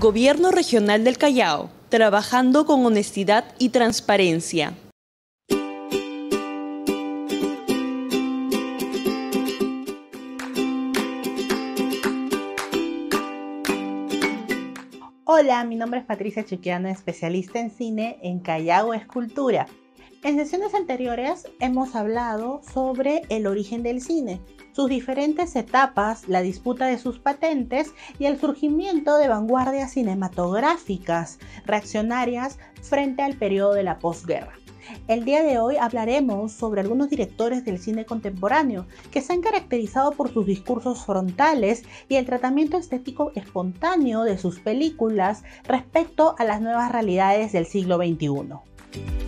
Gobierno Regional del Callao, trabajando con honestidad y transparencia. Hola, mi nombre es Patricia Chuquiano, especialista en cine en Callao Escultura. En sesiones anteriores hemos hablado sobre el origen del cine, sus diferentes etapas, la disputa de sus patentes y el surgimiento de vanguardias cinematográficas reaccionarias frente al periodo de la posguerra. El día de hoy hablaremos sobre algunos directores del cine contemporáneo que se han caracterizado por sus discursos frontales y el tratamiento estético espontáneo de sus películas respecto a las nuevas realidades del siglo XXI.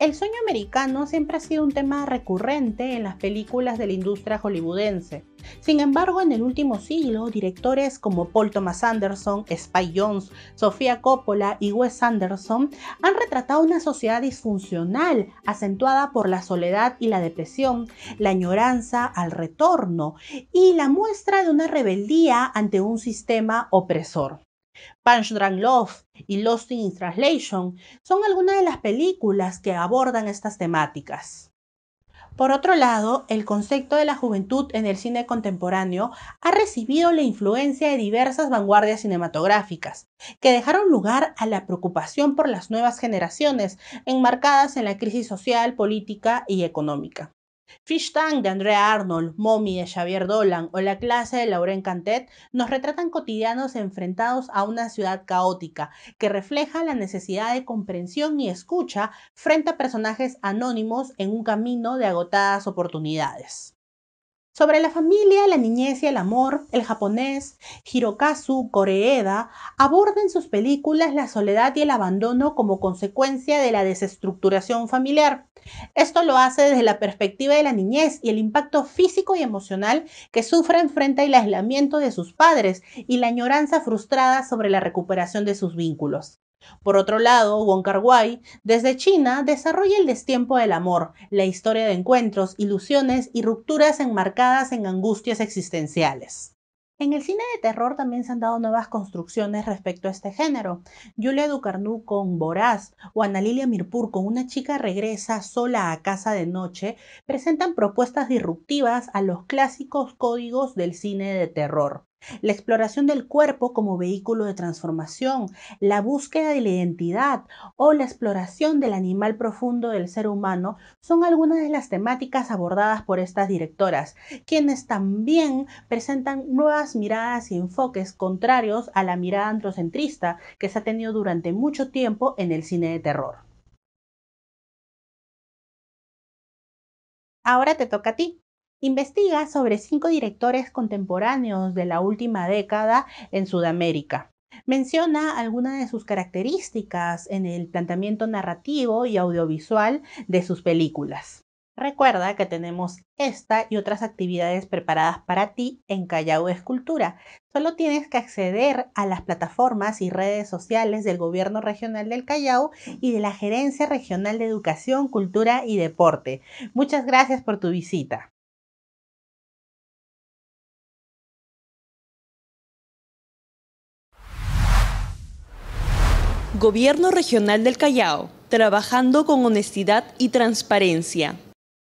El sueño americano siempre ha sido un tema recurrente en las películas de la industria hollywoodense. Sin embargo, en el último siglo, directores como Paul Thomas Anderson, Spy Jones, Sofía Coppola y Wes Anderson han retratado una sociedad disfuncional, acentuada por la soledad y la depresión, la añoranza al retorno y la muestra de una rebeldía ante un sistema opresor. Punch Drunk Love y Lost in Translation son algunas de las películas que abordan estas temáticas. Por otro lado, el concepto de la juventud en el cine contemporáneo ha recibido la influencia de diversas vanguardias cinematográficas, que dejaron lugar a la preocupación por las nuevas generaciones, enmarcadas en la crisis social, política y económica. Fish Tank de Andrea Arnold, Mommy de Xavier Dolan o La clase de Lauren Cantet nos retratan cotidianos enfrentados a una ciudad caótica que refleja la necesidad de comprensión y escucha frente a personajes anónimos en un camino de agotadas oportunidades. Sobre la familia, la niñez y el amor, el japonés Hirokazu Koreeda aborda en sus películas la soledad y el abandono como consecuencia de la desestructuración familiar. Esto lo hace desde la perspectiva de la niñez y el impacto físico y emocional que sufren frente al aislamiento de sus padres y la añoranza frustrada sobre la recuperación de sus vínculos. Por otro lado, Wong Kar Wai, desde China, desarrolla el destiempo del amor, la historia de encuentros, ilusiones y rupturas enmarcadas en angustias existenciales. En el cine de terror también se han dado nuevas construcciones respecto a este género. Julia Ducarnu con Voraz o Ana Lilia Mirpur con Una chica regresa sola a casa de noche presentan propuestas disruptivas a los clásicos códigos del cine de terror. La exploración del cuerpo como vehículo de transformación, la búsqueda de la identidad o la exploración del animal profundo del ser humano son algunas de las temáticas abordadas por estas directoras, quienes también presentan nuevas miradas y enfoques contrarios a la mirada antrocentrista que se ha tenido durante mucho tiempo en el cine de terror. Ahora te toca a ti. Investiga sobre cinco directores contemporáneos de la última década en Sudamérica. Menciona algunas de sus características en el planteamiento narrativo y audiovisual de sus películas. Recuerda que tenemos esta y otras actividades preparadas para ti en Callao Escultura. Solo tienes que acceder a las plataformas y redes sociales del Gobierno Regional del Callao y de la Gerencia Regional de Educación, Cultura y Deporte. Muchas gracias por tu visita. Gobierno Regional del Callao, trabajando con honestidad y transparencia.